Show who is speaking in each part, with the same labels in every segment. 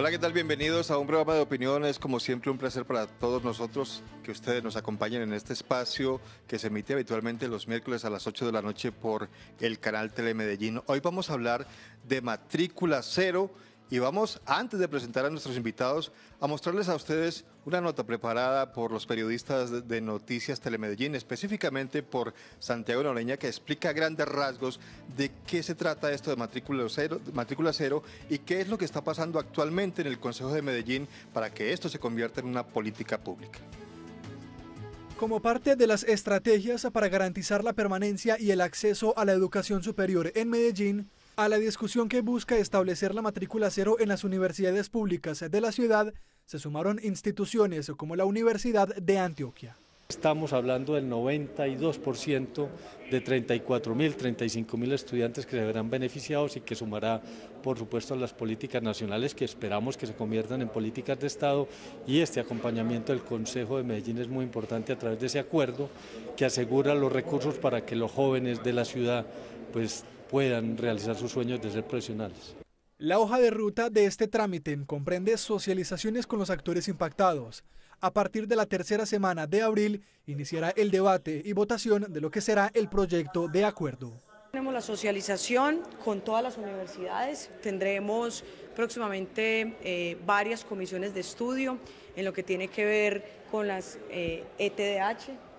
Speaker 1: Hola, ¿qué tal? Bienvenidos a un programa de opiniones. Como siempre, un placer para todos nosotros que ustedes nos acompañen en este espacio que se emite habitualmente los miércoles a las 8 de la noche por el canal Telemedellín. Hoy vamos a hablar de matrícula cero y vamos, antes de presentar a nuestros invitados, a mostrarles a ustedes una nota preparada por los periodistas de Noticias Telemedellín, específicamente por Santiago Noreña, que explica a grandes rasgos de qué se trata esto de matrícula cero, matrícula cero y qué es lo que está pasando actualmente en el Consejo de Medellín para que esto se convierta en una política pública. Como parte de las estrategias para garantizar la permanencia y el acceso a la educación superior en Medellín, a la discusión que busca establecer la matrícula cero en las universidades públicas de la ciudad se sumaron instituciones como la Universidad de Antioquia. Estamos hablando del 92% de 34.000, 35.000 estudiantes que se verán beneficiados y que sumará, por supuesto, a las políticas nacionales que esperamos que se conviertan en políticas de Estado. Y este acompañamiento del Consejo de Medellín es muy importante a través de ese acuerdo que asegura los recursos para que los jóvenes de la ciudad pues puedan realizar sus sueños de ser profesionales. La hoja de ruta de este trámite comprende socializaciones con los actores impactados. A partir de la tercera semana de abril iniciará el debate y votación de lo que será el proyecto de acuerdo.
Speaker 2: Tenemos la socialización con todas las universidades, tendremos próximamente eh, varias comisiones de estudio en lo que tiene que ver con las ETDH, e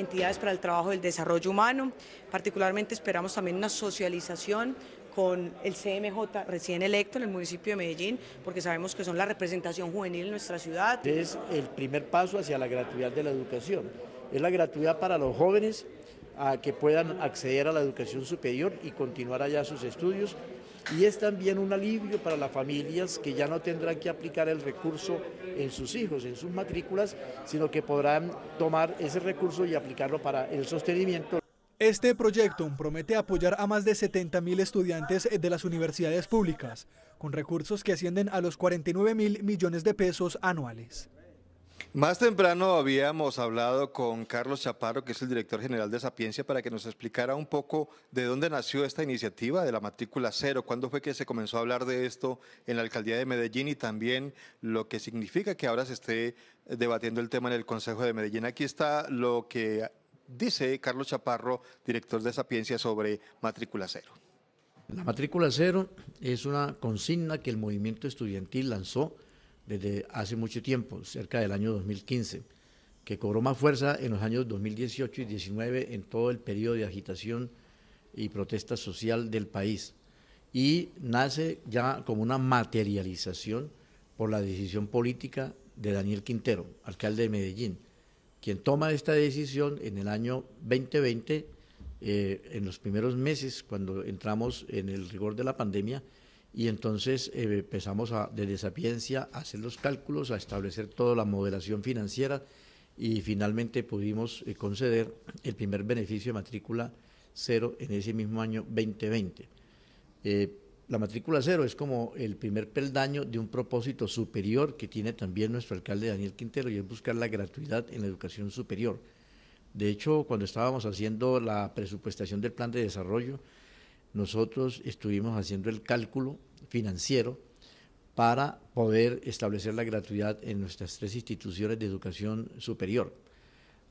Speaker 2: entidades para el trabajo del desarrollo humano. Particularmente esperamos también una socialización con el CMJ recién electo en el municipio de Medellín, porque sabemos que son la representación juvenil en nuestra ciudad. Es el primer paso hacia la gratuidad de la educación. Es la gratuidad para los jóvenes
Speaker 3: a que puedan acceder a la educación superior y continuar allá sus estudios y es también un alivio para las familias que ya no tendrán que aplicar el recurso en sus hijos, en sus matrículas, sino que podrán tomar ese recurso y aplicarlo para el sostenimiento.
Speaker 1: Este proyecto promete apoyar a más de mil estudiantes de las universidades públicas, con recursos que ascienden a los 49 mil millones de pesos anuales. Más temprano habíamos hablado con Carlos Chaparro, que es el director general de Sapiencia, para que nos explicara un poco de dónde nació esta iniciativa de la matrícula cero, cuándo fue que se comenzó a hablar de esto en la alcaldía de Medellín y también lo que significa que ahora se esté debatiendo el tema en el Consejo de Medellín. Aquí está lo que dice Carlos Chaparro, director de Sapiencia, sobre matrícula cero.
Speaker 3: La matrícula cero es una consigna que el movimiento estudiantil lanzó desde hace mucho tiempo, cerca del año 2015, que cobró más fuerza en los años 2018 y 2019 en todo el periodo de agitación y protesta social del país. Y nace ya como una materialización por la decisión política de Daniel Quintero, alcalde de Medellín, quien toma esta decisión en el año 2020, eh, en los primeros meses, cuando entramos en el rigor de la pandemia, y entonces eh, empezamos a, desde Sapiencia a hacer los cálculos, a establecer toda la modelación financiera y finalmente pudimos eh, conceder el primer beneficio de matrícula cero en ese mismo año 2020. Eh, la matrícula cero es como el primer peldaño de un propósito superior que tiene también nuestro alcalde Daniel Quintero y es buscar la gratuidad en la educación superior. De hecho, cuando estábamos haciendo la presupuestación del plan de desarrollo, nosotros estuvimos haciendo el cálculo financiero para poder establecer la gratuidad en nuestras tres instituciones de educación superior.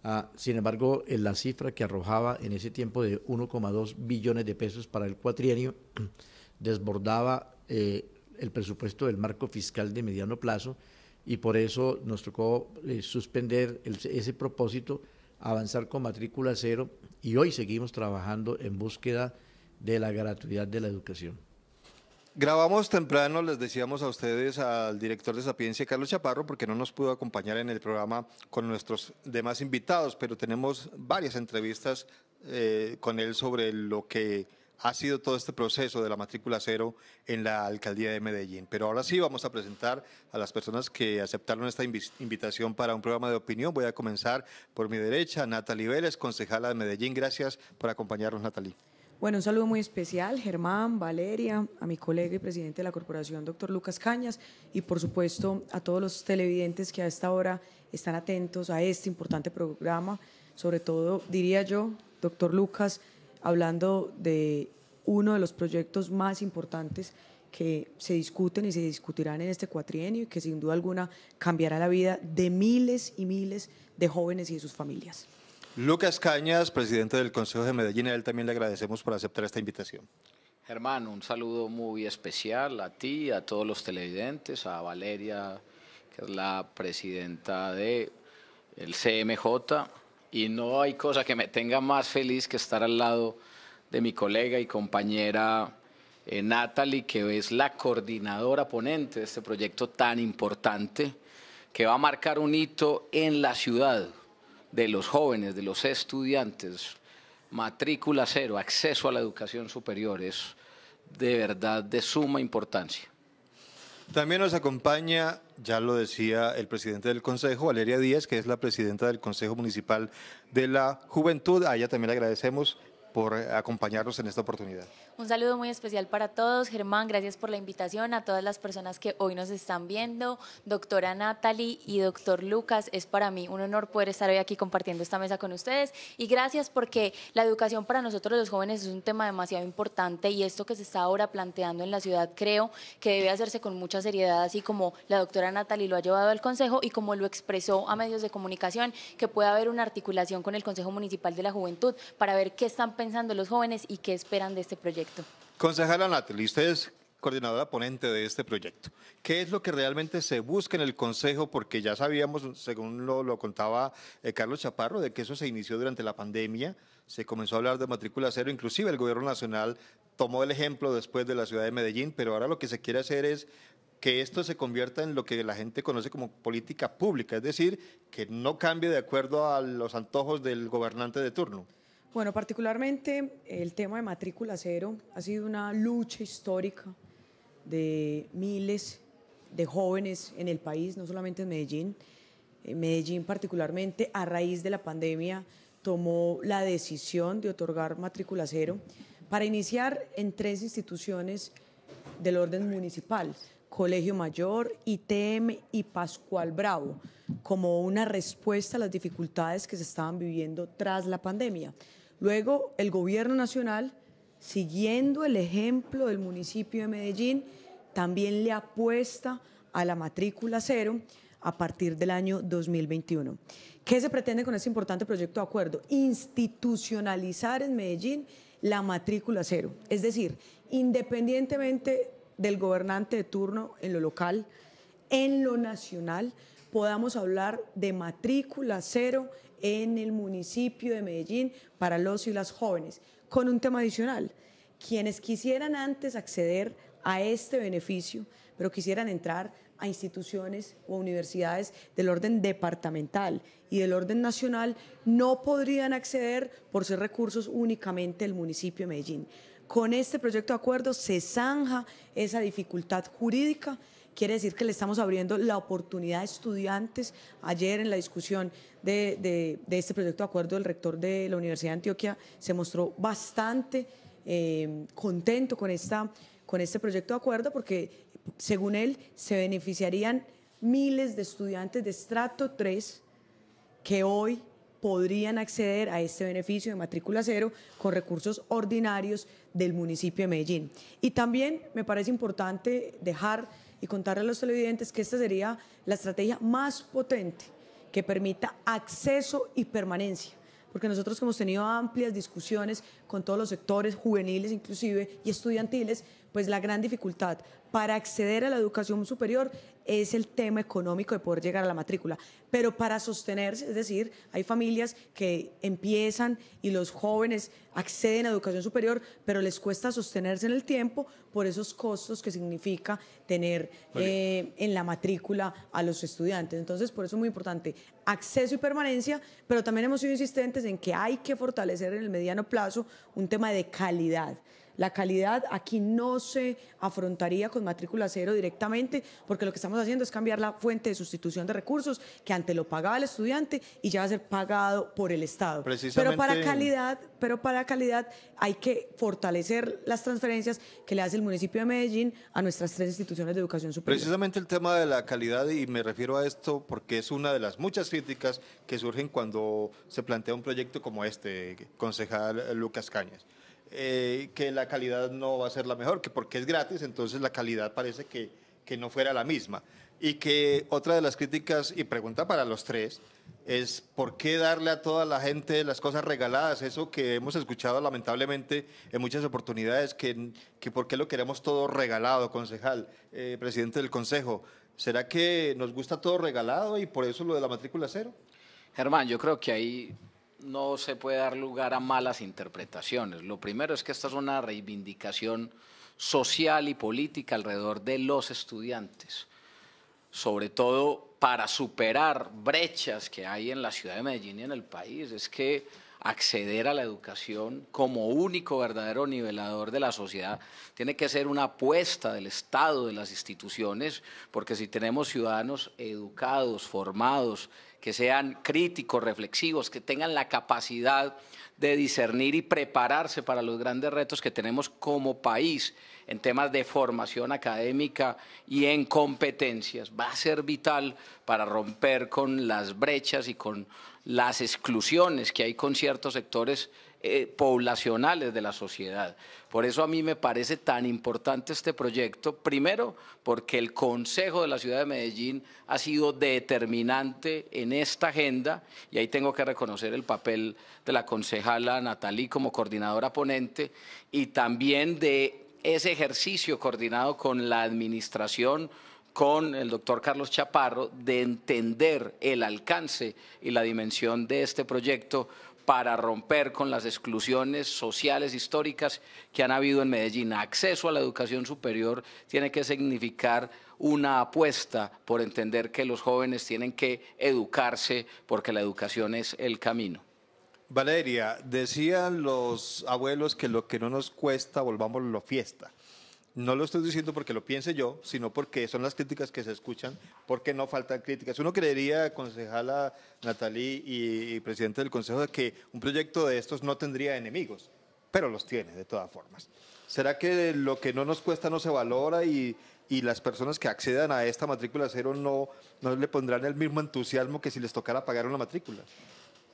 Speaker 3: Ah, sin embargo, la cifra que arrojaba en ese tiempo de 1,2 billones de pesos para el cuatrienio desbordaba eh, el presupuesto del marco fiscal de mediano plazo y por eso nos tocó eh, suspender ese propósito, avanzar con matrícula cero y hoy seguimos trabajando en búsqueda de la gratuidad de la educación.
Speaker 1: Grabamos temprano, les decíamos a ustedes, al director de Sapiencia, Carlos Chaparro, porque no nos pudo acompañar en el programa con nuestros demás invitados, pero tenemos varias entrevistas eh, con él sobre lo que ha sido todo este proceso de la matrícula cero en la alcaldía de Medellín. Pero ahora sí vamos a presentar a las personas que aceptaron esta invitación para un programa de opinión. Voy a comenzar por mi derecha, Natalie Vélez, concejala de Medellín. Gracias por acompañarnos, Natalie.
Speaker 2: Bueno, un saludo muy especial, Germán, Valeria, a mi colega y presidente de la corporación, doctor Lucas Cañas, y por supuesto a todos los televidentes que a esta hora están atentos a este importante programa, sobre todo, diría yo, doctor Lucas, hablando de uno de los proyectos más importantes que se discuten y se discutirán en este cuatrienio y que sin duda alguna cambiará la vida de miles y miles de jóvenes y de sus familias.
Speaker 1: Lucas Cañas, presidente del Consejo de Medellín, a él también le agradecemos por aceptar esta invitación.
Speaker 4: Germán, un saludo muy especial a ti, a todos los televidentes, a Valeria, que es la presidenta del el CMJ, y no hay cosa que me tenga más feliz que estar al lado de mi colega y compañera eh, Natalie, que es la coordinadora ponente de este proyecto tan importante que va a marcar un hito en la ciudad de los jóvenes, de los estudiantes, matrícula cero, acceso a la educación superior, es de verdad de suma importancia. También nos acompaña, ya lo decía el presidente del
Speaker 1: Consejo, Valeria Díaz, que es la presidenta del Consejo Municipal de la Juventud. A ella también le agradecemos por eh, acompañarnos en esta oportunidad.
Speaker 5: Un saludo muy especial para todos. Germán, gracias por la invitación. A todas las personas que hoy nos están viendo, doctora Natalie y doctor Lucas, es para mí un honor poder estar hoy aquí compartiendo esta mesa con ustedes. Y gracias porque la educación para nosotros los jóvenes es un tema demasiado importante y esto que se está ahora planteando en la ciudad creo que debe hacerse con mucha seriedad, así como la doctora Natalie lo ha llevado al Consejo y como lo expresó a medios de comunicación, que pueda haber una articulación con el Consejo Municipal de la Juventud para ver qué están pensando pensando los jóvenes y qué esperan de este proyecto.
Speaker 1: Concejala Natalie, usted es coordinadora ponente de este proyecto. ¿Qué es lo que realmente se busca en el Consejo? Porque ya sabíamos, según lo, lo contaba eh, Carlos Chaparro, de que eso se inició durante la pandemia, se comenzó a hablar de matrícula cero, inclusive el Gobierno Nacional tomó el ejemplo después de la ciudad de Medellín, pero ahora lo que se quiere hacer es que esto se convierta en lo que la gente conoce como política pública, es decir, que no cambie de acuerdo a los antojos del gobernante de turno.
Speaker 2: Bueno, particularmente el tema de matrícula cero ha sido una lucha histórica de miles de jóvenes en el país, no solamente en Medellín. Eh, Medellín particularmente, a raíz de la pandemia, tomó la decisión de otorgar matrícula cero para iniciar en tres instituciones del orden municipal. Colegio Mayor, ITM y Pascual Bravo, como una respuesta a las dificultades que se estaban viviendo tras la pandemia. Luego, el Gobierno Nacional, siguiendo el ejemplo del municipio de Medellín, también le apuesta a la matrícula cero a partir del año 2021. ¿Qué se pretende con este importante proyecto de acuerdo? Institucionalizar en Medellín la matrícula cero, es decir, independientemente del gobernante de turno en lo local, en lo nacional, podamos hablar de matrícula cero en el municipio de Medellín para los y las jóvenes, con un tema adicional. Quienes quisieran antes acceder a este beneficio, pero quisieran entrar a instituciones o universidades del orden departamental y del orden nacional, no podrían acceder por ser recursos únicamente del municipio de Medellín. Con este proyecto de acuerdo se zanja esa dificultad jurídica. Quiere decir que le estamos abriendo la oportunidad a estudiantes. Ayer en la discusión de, este proyecto de acuerdo, el rector de la Universidad de Antioquia se mostró bastante eh, contento con, esta, con este proyecto de acuerdo porque, según él, se beneficiarían miles de estudiantes de estrato 3 que hoy podrían acceder a este beneficio de matrícula cero con recursos ordinarios del municipio de Medellín. Y también me parece importante dejar y contarle a los televidentes que esta sería la estrategia más potente que permita acceso y permanencia porque nosotros hemos tenido amplias discusiones con todos los sectores, juveniles inclusive, y estudiantiles, pues la gran dificultad para acceder a la educación superior es el tema económico de poder llegar a la matrícula, pero para sostenerse, es decir, hay familias que empiezan y los jóvenes acceden a educación superior, pero les cuesta sostenerse en el tiempo por esos costos que significa tener eh, en la matrícula a los estudiantes. Entonces, por eso es muy importante acceso y permanencia, pero también hemos sido insistentes en que hay que fortalecer en el mediano plazo un tema de calidad. La calidad aquí no se afrontaría con matrícula cero directamente, porque lo que estamos haciendo es cambiar la fuente de sustitución de recursos que antes lo pagaba el estudiante y ya va a ser pagado por el Estado.
Speaker 1: Pero para calidad,
Speaker 2: pero para calidad hay que fortalecer las transferencias que le hace el municipio de Medellín a nuestras tres instituciones de educación superior.
Speaker 1: Precisamente el tema de la calidad y me refiero a esto porque es una de las muchas críticas que surgen cuando se plantea un proyecto como este, concejal Lucas Cañas. Eh, que la calidad no va a ser la mejor, que porque es gratis, entonces la calidad parece que, que no fuera la misma. Y que otra de las críticas y pregunta para los tres es por qué darle a toda la gente las cosas regaladas, eso que hemos escuchado lamentablemente en muchas oportunidades, que, que por qué lo queremos todo regalado, concejal, eh, presidente del consejo. ¿Será que nos gusta todo regalado y por eso
Speaker 4: lo de la matrícula cero? Germán, yo creo que ahí no se puede dar lugar a malas interpretaciones. Lo primero es que esta es una reivindicación social y política alrededor de los estudiantes, sobre todo para superar brechas que hay en la ciudad de Medellín y en el país. Es que acceder a la educación como único verdadero nivelador de la sociedad tiene que ser una apuesta del Estado, de las instituciones, porque si tenemos ciudadanos educados, formados, que sean críticos, reflexivos, que tengan la capacidad de discernir y prepararse para los grandes retos que tenemos como país en temas de formación académica y en competencias. Va a ser vital para romper con las brechas y con las exclusiones que hay con ciertos sectores eh, poblacionales de la sociedad. Por eso a mí me parece tan importante este proyecto, primero porque el Consejo de la Ciudad de Medellín ha sido determinante en esta agenda y ahí tengo que reconocer el papel de la concejala Natalí como coordinadora ponente y también de ese ejercicio coordinado con la administración con el doctor Carlos Chaparro de entender el alcance y la dimensión de este proyecto para romper con las exclusiones sociales históricas que han habido en Medellín. Acceso a la educación superior tiene que significar una apuesta por entender que los jóvenes tienen que educarse porque la educación es el camino.
Speaker 1: Valeria, decían los abuelos que lo que no nos cuesta, la fiesta no lo estoy diciendo porque lo piense yo, sino porque son las críticas que se escuchan, porque no faltan críticas. Uno creería, concejala Natalí y, presidente del Consejo, que un proyecto de estos no tendría enemigos, pero los tiene de todas formas. ¿Será que lo que no nos cuesta no se valora y, las personas que accedan a esta matrícula cero no, no le pondrán el mismo entusiasmo que si les tocara pagar una matrícula?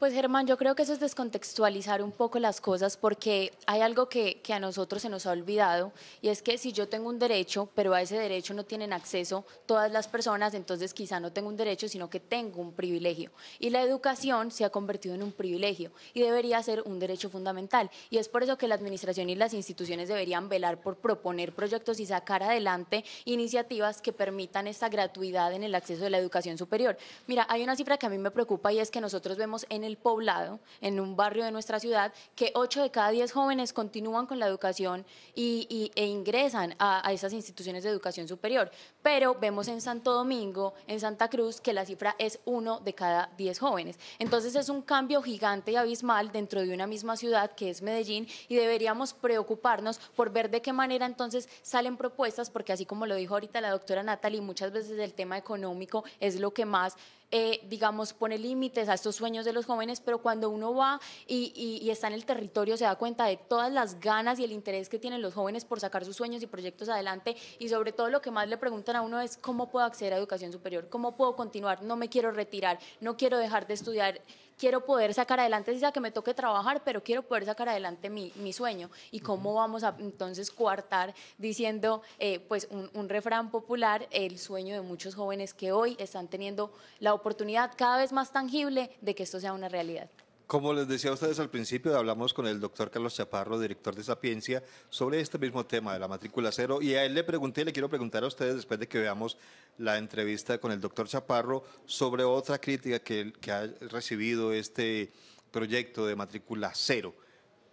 Speaker 5: Pues Germán, yo creo que eso es descontextualizar un poco las cosas porque hay algo que, que, a nosotros se nos ha olvidado y es que si yo tengo un derecho, pero a ese derecho no tienen acceso todas las personas, entonces quizá no tengo un derecho, sino que tengo un privilegio. Y la educación se ha convertido en un privilegio y debería ser un derecho fundamental. Y es por eso que la administración y las instituciones deberían velar por proponer proyectos y sacar adelante iniciativas que permitan esta gratuidad en el acceso de la educación superior. Mira, hay una cifra que a mí me preocupa y es que nosotros vemos en el poblado, en un barrio de nuestra ciudad, que 8 de cada 10 jóvenes continúan con la educación y, e ingresan a, a esas instituciones de educación superior. Pero vemos en Santo Domingo, en Santa Cruz, que la cifra es 1 de cada 10 jóvenes. Entonces es un cambio gigante y abismal dentro de una misma ciudad que es Medellín y deberíamos preocuparnos por ver de qué manera entonces salen propuestas, porque así como lo dijo ahorita la doctora Natalie, muchas veces el tema económico es lo que más eh, digamos, pone límites a estos sueños de los jóvenes, pero cuando uno va y, y, está en el territorio se da cuenta de todas las ganas y el interés que tienen los jóvenes por sacar sus sueños y proyectos adelante y sobre todo lo que más le preguntan a uno es cómo puedo acceder a educación superior, cómo puedo continuar, no me quiero retirar, no quiero dejar de estudiar quiero poder sacar adelante, si sea que me toque trabajar, pero quiero poder sacar adelante mi, sueño. ¿Y cómo vamos a entonces coartar diciendo, eh, pues, un, un, refrán popular, el sueño de muchos jóvenes que hoy están teniendo la oportunidad cada vez más tangible de que esto sea una realidad?
Speaker 1: Como les decía a ustedes al principio, hablamos con el doctor Carlos Chaparro, director de Sapiencia, sobre este mismo tema de la matrícula cero. Y a él le pregunté, le quiero preguntar a ustedes, después de que veamos la entrevista con el doctor Chaparro, sobre otra crítica que, que ha recibido este proyecto de matrícula cero.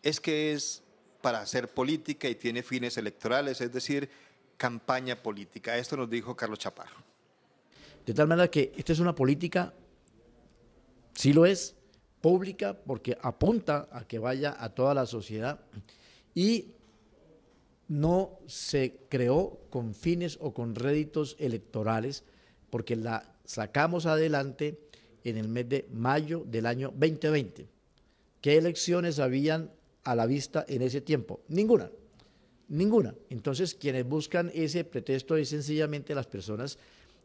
Speaker 1: Es que es para hacer política y tiene fines electorales, es decir, campaña política. Esto nos dijo Carlos Chaparro.
Speaker 3: De tal manera que esta es una política, sí lo es, pública porque apunta a que vaya a toda la sociedad y no se creó con fines o con réditos electorales porque la sacamos adelante en el mes de mayo del año 2020. ¿Qué elecciones habían a la vista en ese tiempo? Ninguna, ninguna. Entonces quienes buscan ese pretexto es sencillamente las personas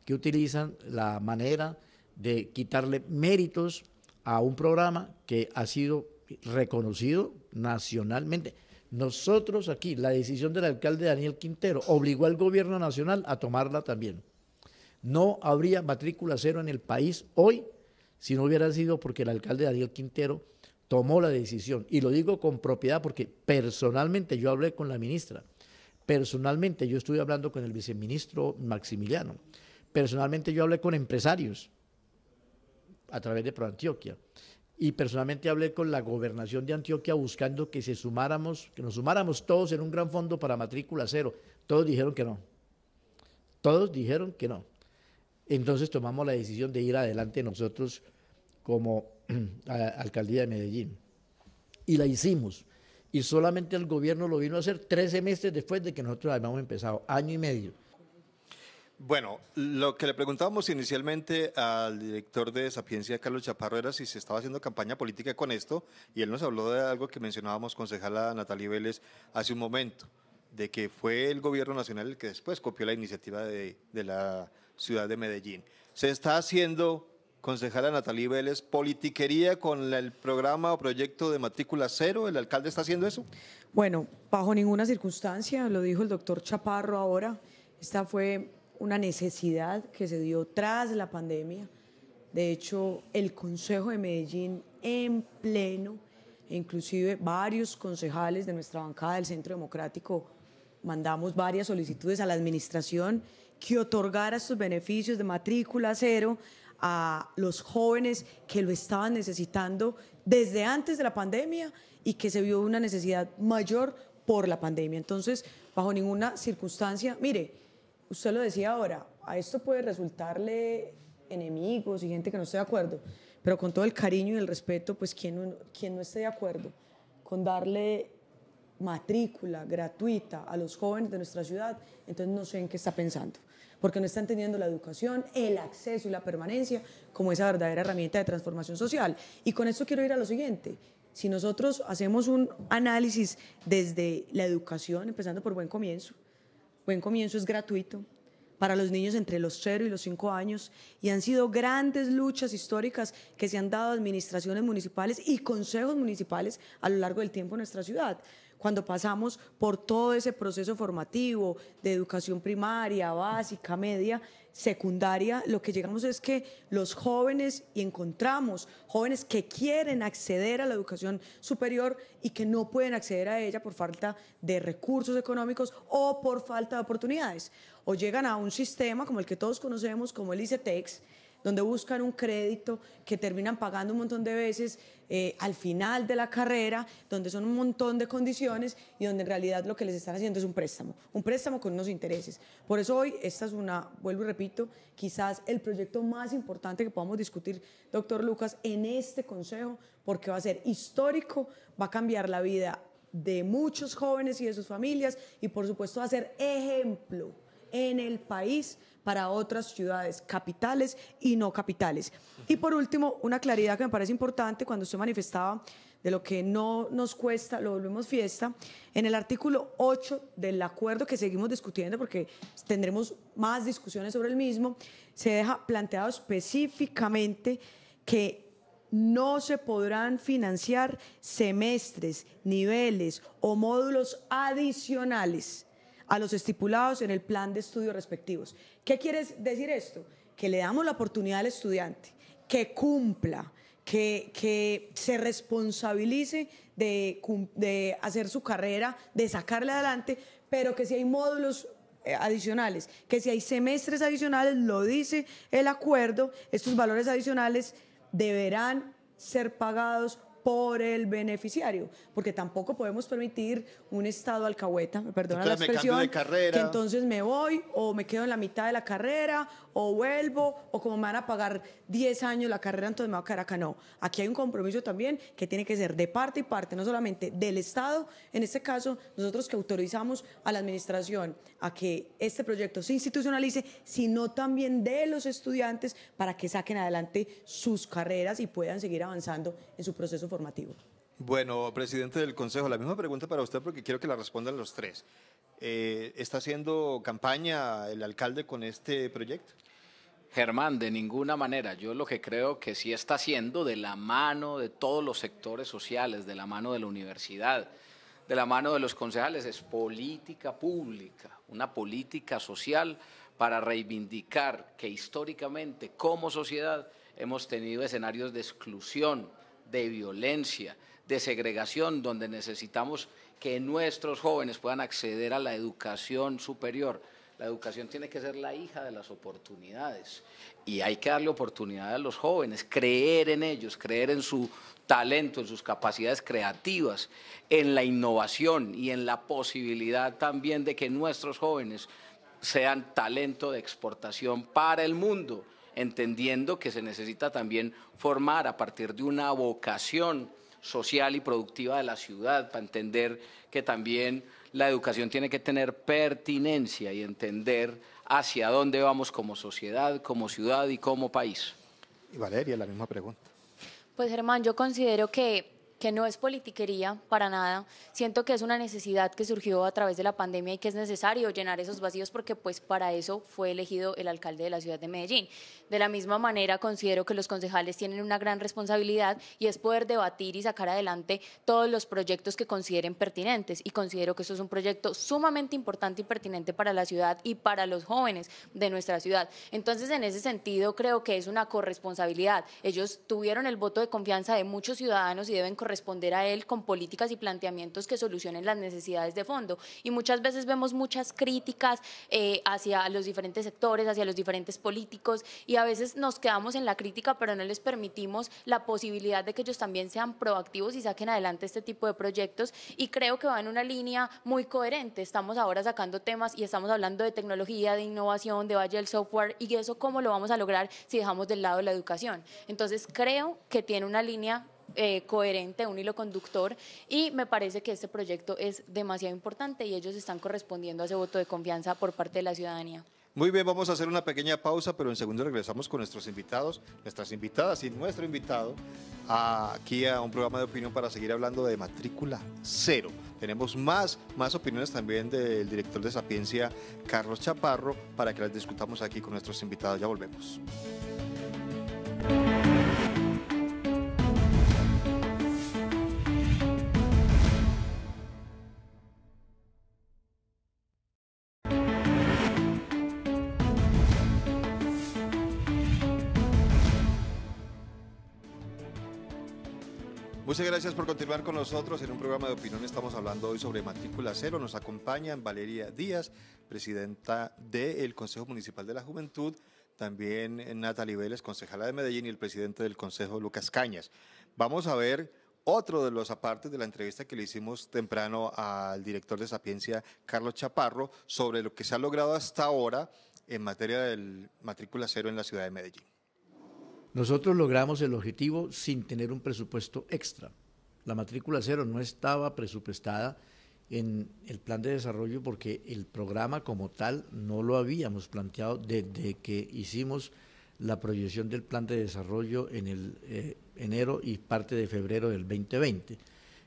Speaker 3: que utilizan la manera de quitarle méritos a un programa que ha sido reconocido nacionalmente. Nosotros aquí, la decisión del alcalde Daniel Quintero obligó al gobierno nacional a tomarla también. No habría matrícula cero en el país hoy si no hubiera sido porque el alcalde Daniel Quintero tomó la decisión. Y lo digo con propiedad porque personalmente yo hablé con la ministra, personalmente yo estuve hablando con el viceministro Maximiliano, personalmente yo hablé con empresarios, a través de ProAntioquia. Y personalmente hablé con la gobernación de Antioquia buscando que se sumáramos, que nos sumáramos todos en un gran fondo para matrícula cero. Todos dijeron que no. Todos dijeron que no. Entonces tomamos la decisión de ir adelante nosotros como alcaldía de Medellín. Y la hicimos. Y solamente el gobierno lo vino a hacer tres semestres después de que nosotros habíamos empezado, año y medio.
Speaker 1: Bueno, lo que le preguntábamos inicialmente al director de Sapiencia, Carlos Chaparro, era si se estaba haciendo campaña política con esto, y él nos habló de algo que mencionábamos, concejala Natalia Vélez, hace un momento, de que fue el gobierno nacional el que después copió la iniciativa de, la ciudad de Medellín. ¿Se está haciendo, concejala Natalia Vélez, politiquería con el programa o proyecto de matrícula cero? ¿El alcalde está
Speaker 2: haciendo eso? Bueno, bajo ninguna circunstancia, lo dijo el doctor Chaparro ahora. Esta fue una necesidad que se dio tras la pandemia. De hecho, el Consejo de Medellín en pleno, inclusive varios concejales de nuestra bancada del Centro Democrático, mandamos varias solicitudes a la administración que otorgara estos beneficios de matrícula cero a los jóvenes que lo estaban necesitando desde antes de la pandemia y que se vio una necesidad mayor por la pandemia. Entonces, bajo ninguna circunstancia, mire, usted lo decía ahora, a esto puede resultarle enemigos y gente que no esté de acuerdo, pero con todo el cariño y el respeto, pues quien no, esté de acuerdo con darle matrícula gratuita a los jóvenes de nuestra ciudad, entonces no sé en qué está pensando, porque no está entendiendo la educación, el acceso y la permanencia como esa verdadera herramienta de transformación social. Y con esto quiero ir a lo siguiente. Si nosotros hacemos un análisis desde la educación, empezando por buen comienzo, Buen Comienzo es gratuito para los niños entre los 0 y los 5 años y han sido grandes luchas históricas que se han dado administraciones municipales y consejos municipales a lo largo del tiempo en nuestra ciudad. Cuando pasamos por todo ese proceso formativo de educación primaria, básica, media, secundaria, lo que llegamos es que los jóvenes, y encontramos jóvenes que quieren acceder a la educación superior y que no pueden acceder a ella por falta de recursos económicos o por falta de oportunidades. O llegan a un sistema como el que todos conocemos, como el ICETEX, donde buscan un crédito que terminan pagando un montón de veces eh, al final de la carrera, donde son un montón de condiciones y donde en realidad lo que les están haciendo es un préstamo, un préstamo con unos intereses. Por eso hoy, esta es una, vuelvo y repito, quizás el proyecto más importante que podamos discutir, doctor Lucas, en este consejo, porque va a ser histórico, va a cambiar la vida de muchos jóvenes y de sus familias y por supuesto va a ser ejemplo en el país para otras ciudades, capitales y no capitales. Y por último, una claridad que me parece importante cuando usted manifestaba de lo que no nos cuesta, lo volvemos fiesta, en el artículo 8 del acuerdo que seguimos discutiendo, porque tendremos más discusiones sobre el mismo, se deja planteado específicamente que no se podrán financiar semestres, niveles o módulos adicionales a los estipulados en el plan de estudios respectivos. ¿Qué quiere decir esto? Que le damos la oportunidad al estudiante, que cumpla, que, que se responsabilice de, hacer su carrera, de sacarle adelante, pero que si hay módulos eh, adicionales, que si hay semestres adicionales, lo dice el acuerdo, estos valores adicionales deberán ser pagados por el beneficiario, porque tampoco podemos permitir un estado alcahueta, me perdona la expresión, que entonces me voy o me quedo en la mitad de la carrera o vuelvo o como me van a pagar 10 años la carrera, entonces me voy a quedar No, aquí hay un compromiso también que tiene que ser de parte y parte, no solamente del Estado, en este caso nosotros que autorizamos a la administración a que este proyecto se institucionalice, sino también de los estudiantes para que saquen adelante sus carreras y puedan seguir avanzando en su proceso
Speaker 1: bueno, presidente del Consejo, la misma pregunta para usted porque quiero que la respondan los tres. Eh, ¿Está haciendo campaña
Speaker 4: el alcalde con este proyecto? Germán, de ninguna manera. Yo lo que creo que sí está haciendo de la mano de todos los sectores sociales, de la mano de la universidad, de la mano de los concejales, es política pública, una política social para reivindicar que históricamente como sociedad hemos tenido escenarios de exclusión, de violencia, de segregación, donde necesitamos que nuestros jóvenes puedan acceder a la educación superior. La educación tiene que ser la hija de las oportunidades y hay que darle oportunidad a los jóvenes, creer en ellos, creer en su talento, en sus capacidades creativas, en la innovación y en la posibilidad también de que nuestros jóvenes sean talento de exportación para el mundo entendiendo que se necesita también formar a partir de una vocación social y productiva de la ciudad, para entender que también la educación tiene que tener pertinencia y entender hacia dónde vamos como sociedad, como ciudad y como país. Y Valeria, la misma pregunta.
Speaker 5: Pues Germán, yo considero que que no es politiquería para nada. Siento que es una necesidad que surgió a través de la pandemia y que es necesario llenar esos vacíos porque pues para eso fue elegido el alcalde de la ciudad de Medellín. De la misma manera considero que los concejales tienen una gran responsabilidad y es poder debatir y sacar adelante todos los proyectos que consideren pertinentes y considero que eso es un proyecto sumamente importante y pertinente para la ciudad y para los jóvenes de nuestra ciudad. Entonces en ese sentido creo que es una corresponsabilidad. Ellos tuvieron el voto de confianza de muchos ciudadanos y deben responder a él con políticas y planteamientos que solucionen las necesidades de fondo. Y muchas veces vemos muchas críticas eh, hacia los diferentes sectores, hacia los diferentes políticos, y a veces nos quedamos en la crítica, pero no les permitimos la posibilidad de que ellos también sean proactivos y saquen adelante este tipo de proyectos. Y creo que va en una línea muy coherente. Estamos ahora sacando temas y estamos hablando de tecnología, de innovación, de Valle del Software, y eso cómo lo vamos a lograr si dejamos del lado la educación. Entonces creo que tiene una línea eh, coherente, un hilo conductor y me parece que este proyecto es demasiado importante y ellos están correspondiendo a ese voto de confianza por parte de la ciudadanía.
Speaker 1: Muy bien, vamos a hacer una pequeña pausa, pero en segundo regresamos con nuestros invitados, nuestras invitadas y nuestro invitado aquí a un programa de opinión para seguir hablando de matrícula cero. Tenemos más, más opiniones también del director de Sapiencia, Carlos Chaparro, para que las discutamos aquí con nuestros invitados. Ya volvemos. Muchas gracias por continuar con nosotros. En un programa de opinión estamos hablando hoy sobre matrícula cero. Nos acompañan Valeria Díaz, presidenta del Consejo Municipal de la Juventud, también Natalie Vélez, concejala de Medellín, y el presidente del Consejo, Lucas Cañas. Vamos a ver otro de los apartes de la entrevista que le hicimos temprano al director de Sapiencia, Carlos Chaparro, sobre lo que se ha logrado hasta ahora en materia de matrícula cero en la ciudad de Medellín.
Speaker 3: Nosotros logramos el objetivo sin tener un presupuesto extra. La matrícula cero no estaba presupuestada en el plan de desarrollo porque el programa como tal no lo habíamos planteado desde que hicimos la proyección del plan de desarrollo en el eh, enero y parte de febrero del 2020.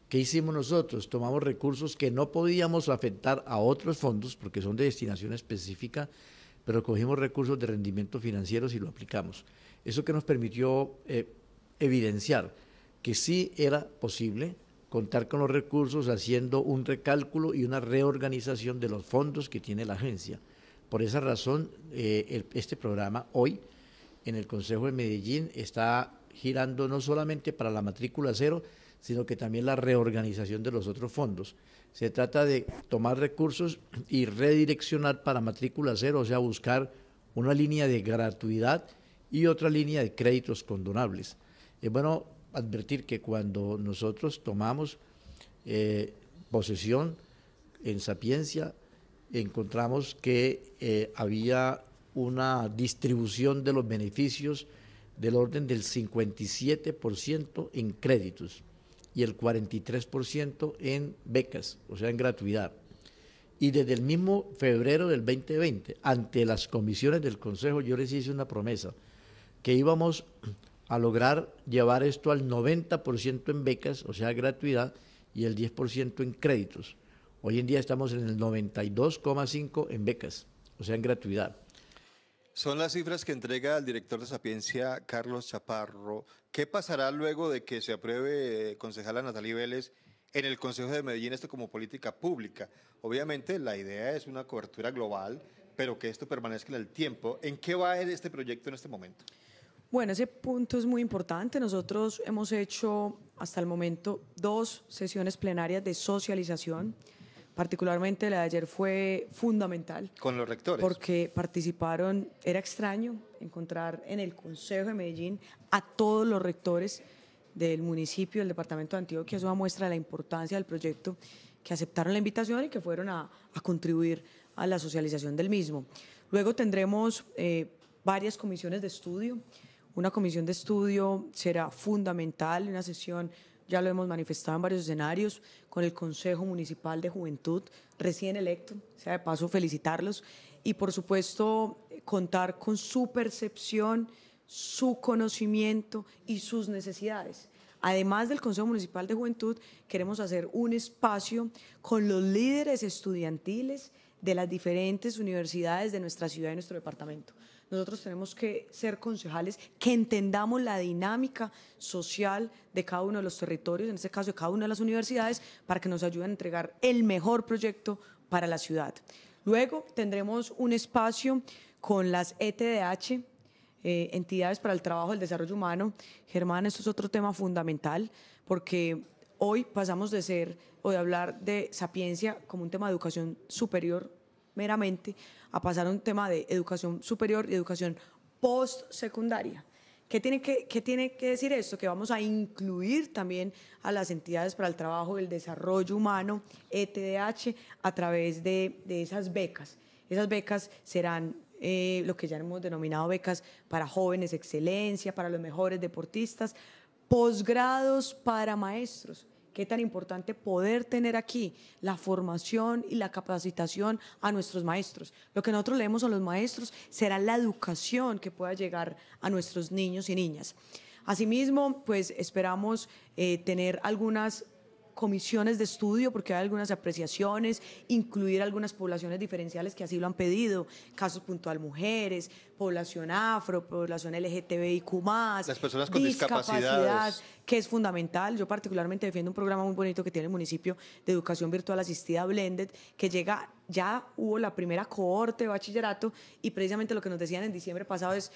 Speaker 3: ¿Qué hicimos nosotros? Tomamos recursos que no podíamos afectar a otros fondos porque son de destinación específica, pero cogimos recursos de rendimiento financiero y lo aplicamos. Eso que nos permitió eh, evidenciar que sí era posible contar con los recursos haciendo un recálculo y una reorganización de los fondos que tiene la agencia. Por esa razón, eh, este programa hoy en el Consejo de Medellín está girando no solamente para la matrícula cero, sino que también la reorganización de los otros fondos. Se trata de tomar recursos y redireccionar para matrícula cero, o sea, buscar una línea de gratuidad y otra línea de créditos condonables. Es bueno advertir que cuando nosotros tomamos eh, posesión en Sapiencia, encontramos que eh, había una distribución de los beneficios del orden del 57% en créditos y el 43% en becas, o sea, en gratuidad. Y desde el mismo febrero del 2020, ante las comisiones del Consejo, yo les hice una promesa que íbamos a lograr llevar esto al 90% en becas, o sea, gratuidad, y el 10% en créditos. Hoy en día estamos en el 92,5% en becas, o sea, en gratuidad.
Speaker 1: Son las cifras que entrega el director de Sapiencia, Carlos Chaparro. ¿Qué pasará luego de que se apruebe, concejala Natalie Vélez, en el Consejo de Medellín esto como política pública? Obviamente la idea es una cobertura global, pero que esto permanezca en el tiempo. ¿En qué va a este proyecto en este momento?
Speaker 2: Bueno, ese punto es muy importante. Nosotros hemos hecho hasta el momento dos sesiones plenarias de socialización. Particularmente la de ayer fue fundamental.
Speaker 1: Con los rectores. Porque
Speaker 2: participaron, era extraño encontrar en el Consejo de Medellín a todos los rectores del municipio, del departamento de Antioquia. Eso una muestra de la importancia del proyecto, que aceptaron la invitación y que fueron a, contribuir a la socialización del mismo. Luego tendremos eh, varias comisiones de estudio una comisión de estudio será fundamental, una sesión ya lo hemos manifestado en varios escenarios, con el Consejo Municipal de Juventud recién electo, sea de paso felicitarlos, y por supuesto contar con su percepción, su conocimiento y sus necesidades. Además del Consejo Municipal de Juventud, queremos hacer un espacio con los líderes estudiantiles de las diferentes universidades de nuestra ciudad y nuestro departamento. Nosotros tenemos que ser concejales que entendamos la dinámica social de cada uno de los territorios, en este caso de cada una de las universidades, para que nos ayuden a entregar el mejor proyecto para la ciudad. Luego tendremos un espacio con las ETDH, eh, entidades para el trabajo del desarrollo humano. Germán, esto es otro tema fundamental porque hoy pasamos de ser o de hablar de sapiencia como un tema de educación superior meramente a pasar a un tema de educación superior y educación postsecundaria. ¿Qué tiene que, tiene que decir esto? Que vamos a incluir también a las entidades para el trabajo y el desarrollo humano, ETDH, a través de, esas becas. Esas becas serán eh, lo que ya hemos denominado becas para jóvenes, excelencia, para los mejores deportistas, posgrados para maestros qué tan importante poder tener aquí la formación y la capacitación a nuestros maestros. Lo que nosotros leemos a los maestros será la educación que pueda llegar a nuestros niños y niñas. Asimismo, pues esperamos eh, tener algunas comisiones de estudio, porque hay algunas apreciaciones, incluir algunas poblaciones diferenciales que así lo han pedido, casos puntual mujeres, población afro, población LGTBIQ+,
Speaker 1: las personas con discapacidad,
Speaker 2: que es fundamental. Yo particularmente defiendo un programa muy bonito que tiene el municipio de educación virtual asistida Blended, que llega, ya hubo la primera cohorte de bachillerato y precisamente lo que nos decían en diciembre pasado es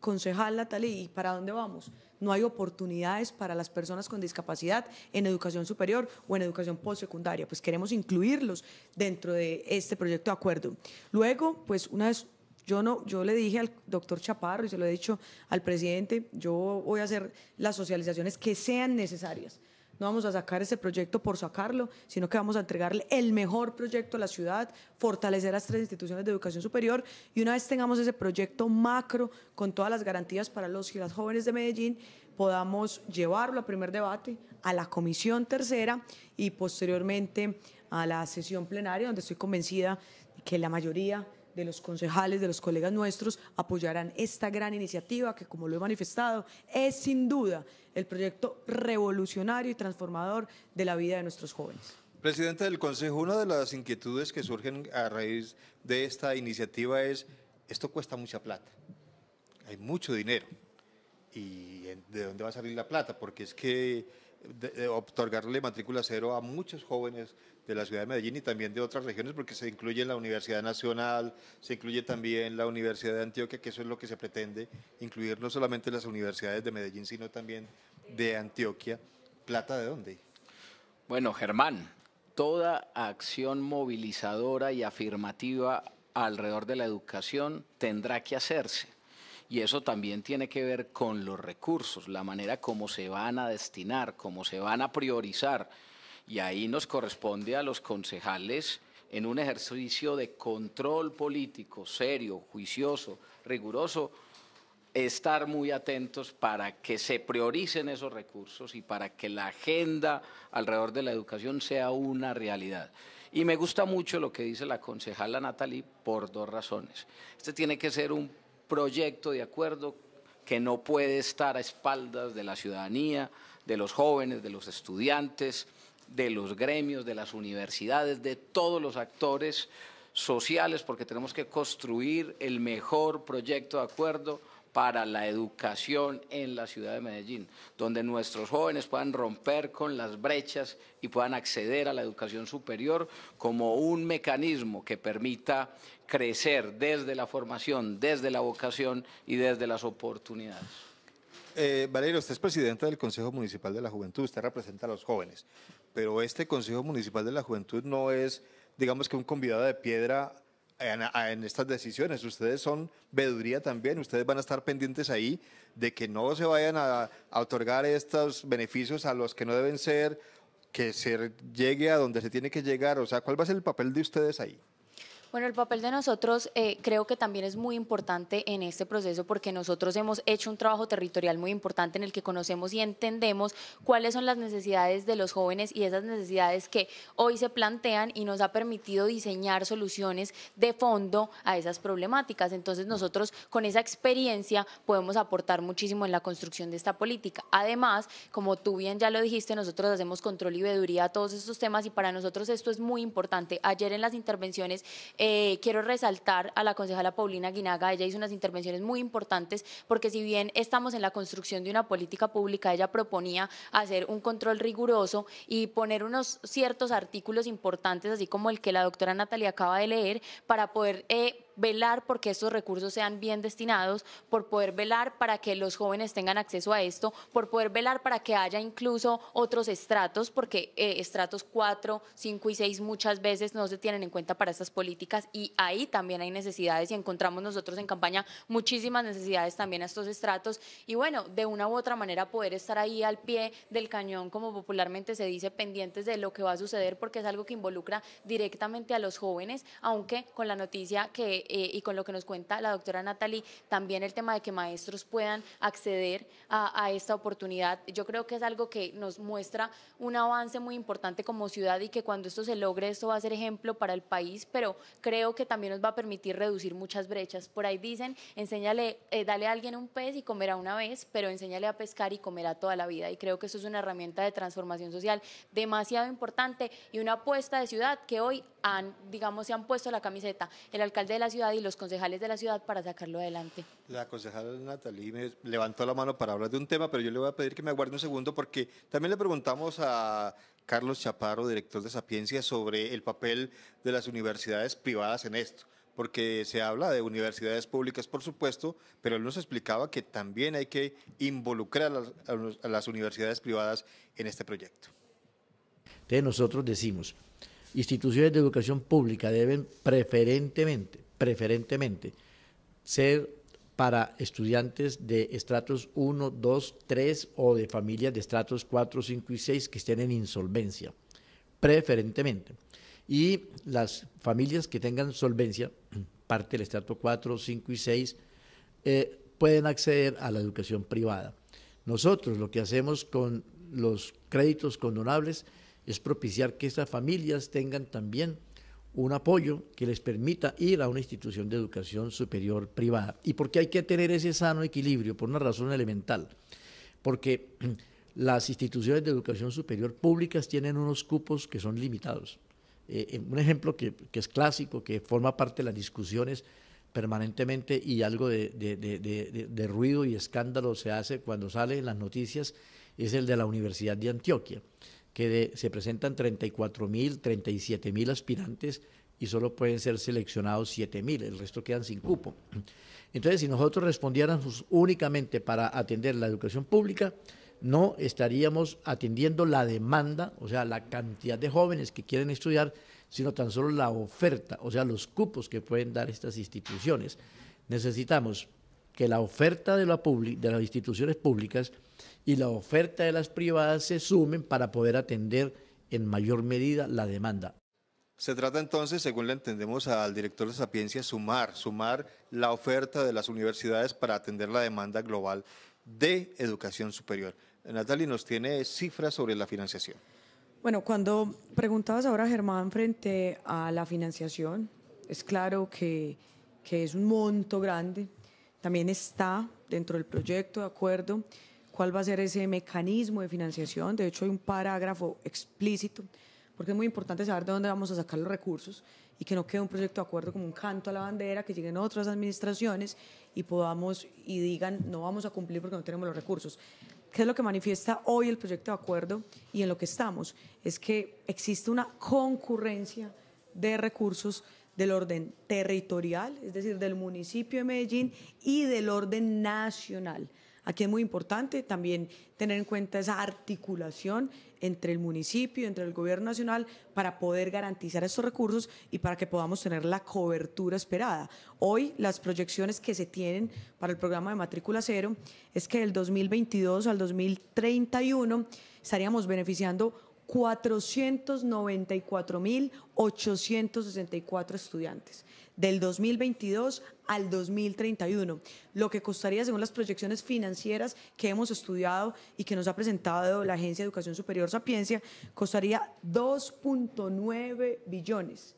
Speaker 2: concejal Natalie, ¿y para dónde vamos? No hay oportunidades para las personas con discapacidad en educación superior o en educación postsecundaria. Pues queremos incluirlos dentro de este proyecto de acuerdo. Luego, pues una vez yo yo le dije al doctor Chaparro y se lo he dicho al presidente, yo voy a hacer las socializaciones que sean necesarias no vamos a sacar ese proyecto por sacarlo, sino que vamos a entregarle el mejor proyecto a la ciudad, fortalecer las tres instituciones de educación superior y una vez tengamos ese proyecto macro con todas las garantías para los las jóvenes de Medellín, podamos llevarlo a primer debate, a la comisión tercera y posteriormente a la sesión plenaria, donde estoy convencida que la mayoría de los concejales, de los colegas nuestros, apoyarán esta gran iniciativa que, como lo he manifestado, es sin duda el proyecto revolucionario y transformador de la vida de nuestros jóvenes.
Speaker 1: presidente del Consejo, una de las inquietudes que surgen a raíz de esta iniciativa es, esto cuesta mucha plata, hay mucho dinero, ¿y de dónde va a salir la plata? Porque es que de, otorgarle matrícula cero a muchos jóvenes de la ciudad de Medellín y también de otras regiones, porque se incluye la Universidad Nacional, se incluye también la Universidad de Antioquia, que eso es lo que se pretende, incluir no solamente las universidades de Medellín, sino
Speaker 4: también de Antioquia. ¿Plata de dónde? Bueno, Germán, toda acción movilizadora y afirmativa alrededor de la educación tendrá que hacerse y eso también tiene que ver con los recursos, la manera como se van a destinar, cómo se van a priorizar. Y ahí nos corresponde a los concejales en un ejercicio de control político serio, juicioso, riguroso, estar muy atentos para que se prioricen esos recursos y para que la agenda alrededor de la educación sea una realidad. Y me gusta mucho lo que dice la concejala Natalie por dos razones. Este tiene que ser un proyecto de acuerdo que no puede estar a espaldas de la ciudadanía, de los jóvenes, de los estudiantes, de los gremios, de las universidades, de todos los actores sociales, porque tenemos que construir el mejor proyecto de acuerdo para la educación en la ciudad de Medellín, donde nuestros jóvenes puedan romper con las brechas y puedan acceder a la educación superior como un mecanismo que permita crecer desde la formación, desde la vocación y desde las oportunidades.
Speaker 1: Valero, eh, Valerio, usted es presidente del Consejo Municipal de la Juventud, usted representa a los jóvenes, pero este Consejo Municipal de la Juventud no es, digamos que un convidado de piedra en, estas decisiones. Ustedes son veeduría también, ustedes van a estar pendientes ahí de que no se vayan a otorgar estos beneficios a los que no deben ser, que se llegue a donde se tiene que llegar. O sea, ¿cuál va a ser el papel de ustedes ahí?
Speaker 5: Bueno, el papel de nosotros eh, creo que también es muy importante en este proceso porque nosotros hemos hecho un trabajo territorial muy importante en el que conocemos y entendemos cuáles son las necesidades de los jóvenes y esas necesidades que hoy se plantean y nos ha permitido diseñar soluciones de fondo a esas problemáticas. Entonces nosotros con esa experiencia podemos aportar muchísimo en la construcción de esta política. Además, como tú bien ya lo dijiste, nosotros hacemos control y veduría a todos estos temas y para nosotros esto es muy importante. Ayer en las intervenciones eh, quiero resaltar a la concejala Paulina Guinaga, ella hizo unas intervenciones muy importantes porque si bien estamos en la construcción de una política pública, ella proponía hacer un control riguroso y poner unos ciertos artículos importantes, así como el que la doctora Natalia acaba de leer, para poder... Eh, velar porque estos recursos sean bien destinados, por poder velar para que los jóvenes tengan acceso a esto, por poder velar para que haya incluso otros estratos, porque eh, estratos 4, 5 y 6 muchas veces no se tienen en cuenta para estas políticas y ahí también hay necesidades y encontramos nosotros en campaña muchísimas necesidades también a estos estratos y bueno, de una u otra manera poder estar ahí al pie del cañón, como popularmente se dice, pendientes de lo que va a suceder porque es algo que involucra directamente a los jóvenes, aunque con la noticia que eh, y con lo que nos cuenta la doctora Natalie, también el tema de que maestros puedan acceder a, esta oportunidad, yo creo que es algo que nos muestra un avance muy importante como ciudad y que cuando esto se logre, esto va a ser ejemplo para el país, pero creo que también nos va a permitir reducir muchas brechas. Por ahí dicen, enséñale, eh, dale a alguien un pez y comerá una vez, pero enséñale a pescar y comerá toda la vida. Y creo que eso es una herramienta de transformación social demasiado importante y una apuesta de ciudad que hoy han, digamos, se han puesto la camiseta el alcalde de la ciudad y los concejales de la ciudad para sacarlo adelante.
Speaker 1: La concejal Natalie me levantó la mano para hablar de un tema, pero yo le voy a pedir que me aguarde un segundo porque también le preguntamos a Carlos Chaparro, director de Sapiencia, sobre el papel de las universidades privadas en esto porque se habla de universidades públicas, por supuesto, pero él nos explicaba que también hay que involucrar a las, a las universidades privadas en este proyecto.
Speaker 3: Entonces nosotros decimos, instituciones de educación pública deben preferentemente, preferentemente, ser para estudiantes de estratos 1, 2, 3 o de familias de estratos 4, 5 y 6 que estén en insolvencia, preferentemente. Y las familias que tengan solvencia, parte del estrato 4, 5 y 6, eh, pueden acceder a la educación privada. Nosotros lo que hacemos con los créditos condonables es propiciar que esas familias tengan también un apoyo que les permita ir a una institución de educación superior privada. ¿Y por qué hay que tener ese sano equilibrio? Por una razón elemental. Porque las instituciones de educación superior públicas tienen unos cupos que son limitados. Eh, eh, un ejemplo que, es clásico, que forma parte de las discusiones permanentemente y algo de, de ruido y escándalo se hace cuando sale en las noticias, es el de la Universidad de Antioquia que se presentan 34 mil, 37 mil aspirantes y solo pueden ser seleccionados 7 mil, el resto quedan sin cupo. Entonces, si nosotros respondiéramos únicamente para atender la educación pública, no estaríamos atendiendo la demanda, o sea, la cantidad de jóvenes que quieren estudiar, sino tan solo la oferta, o sea, los cupos que pueden dar estas instituciones. Necesitamos que la oferta de, la de las instituciones públicas y la oferta de las privadas se sumen para poder atender en mayor medida la demanda.
Speaker 1: Se trata entonces, según le entendemos al director de Sapiencia, sumar, sumar la oferta de las universidades para atender la demanda global de educación superior. Natalie nos tiene cifras sobre la financiación.
Speaker 2: Bueno, cuando preguntabas ahora, Germán, frente a la financiación, es claro que, que es un monto grande, también está dentro del proyecto, de acuerdo, cuál va a ser ese mecanismo de financiación. De hecho, hay un parágrafo explícito, porque es muy importante saber de dónde vamos a sacar los recursos y que no quede un proyecto de acuerdo como un canto a la bandera, que lleguen otras administraciones y podamos y digan no vamos a cumplir porque no tenemos los recursos. ¿Qué es lo que manifiesta hoy el proyecto de acuerdo y en lo que estamos? Es que existe una concurrencia de recursos del orden territorial, es decir, del municipio de Medellín y del orden nacional. Aquí es muy importante también tener en cuenta esa articulación entre el municipio, entre el gobierno nacional, para poder garantizar estos recursos y para que podamos tener la cobertura esperada. Hoy las proyecciones que se tienen para el programa de matrícula cero es que del 2022 al 2031 estaríamos beneficiando 494.864 estudiantes del 2022 al 2031, lo que costaría, según las proyecciones financieras que hemos estudiado y que nos ha presentado la Agencia de Educación Superior Sapiencia, costaría 2.9 billones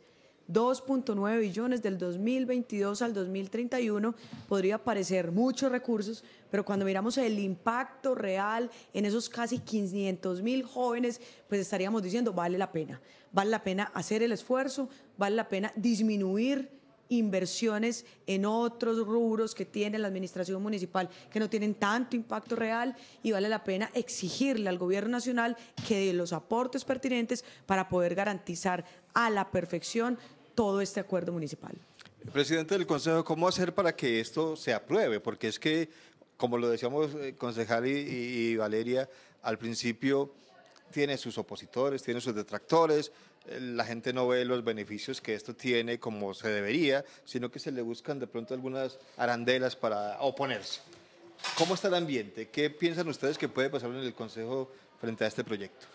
Speaker 2: 2.9 billones del 2022 al 2031. Podría parecer muchos recursos, pero cuando miramos el impacto real en esos casi 500 mil jóvenes, pues estaríamos diciendo, vale la pena, vale la pena hacer el esfuerzo, vale la pena disminuir inversiones en otros rubros que tiene la administración municipal que no tienen tanto impacto real y vale la pena exigirle al gobierno nacional que de los aportes pertinentes para poder garantizar a la perfección todo este acuerdo municipal.
Speaker 1: Presidente del Consejo, ¿cómo hacer para que esto se apruebe? Porque es que, como lo decíamos, eh, concejal y, Valeria, al principio tiene sus opositores, tiene sus detractores, eh, la gente no ve los beneficios que esto tiene como se debería, sino que se le buscan de pronto algunas arandelas para oponerse. ¿Cómo está el ambiente? ¿Qué piensan ustedes que puede pasar
Speaker 4: en el Consejo frente a este proyecto?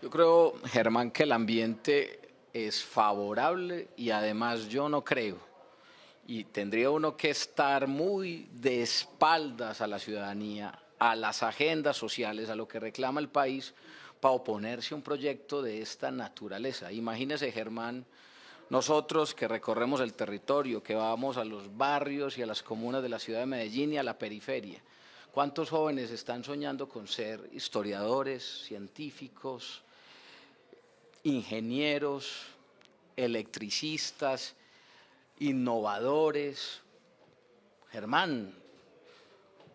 Speaker 4: Yo creo, Germán, que el ambiente es favorable y además yo no creo. Y tendría uno que estar muy de espaldas a la ciudadanía, a las agendas sociales, a lo que reclama el país, para oponerse a un proyecto de esta naturaleza. Imagínese, Germán, nosotros que recorremos el territorio, que vamos a los barrios y a las comunas de la ciudad de Medellín y a la periferia. ¿Cuántos jóvenes están soñando con ser historiadores, científicos, ingenieros, electricistas, innovadores. Germán,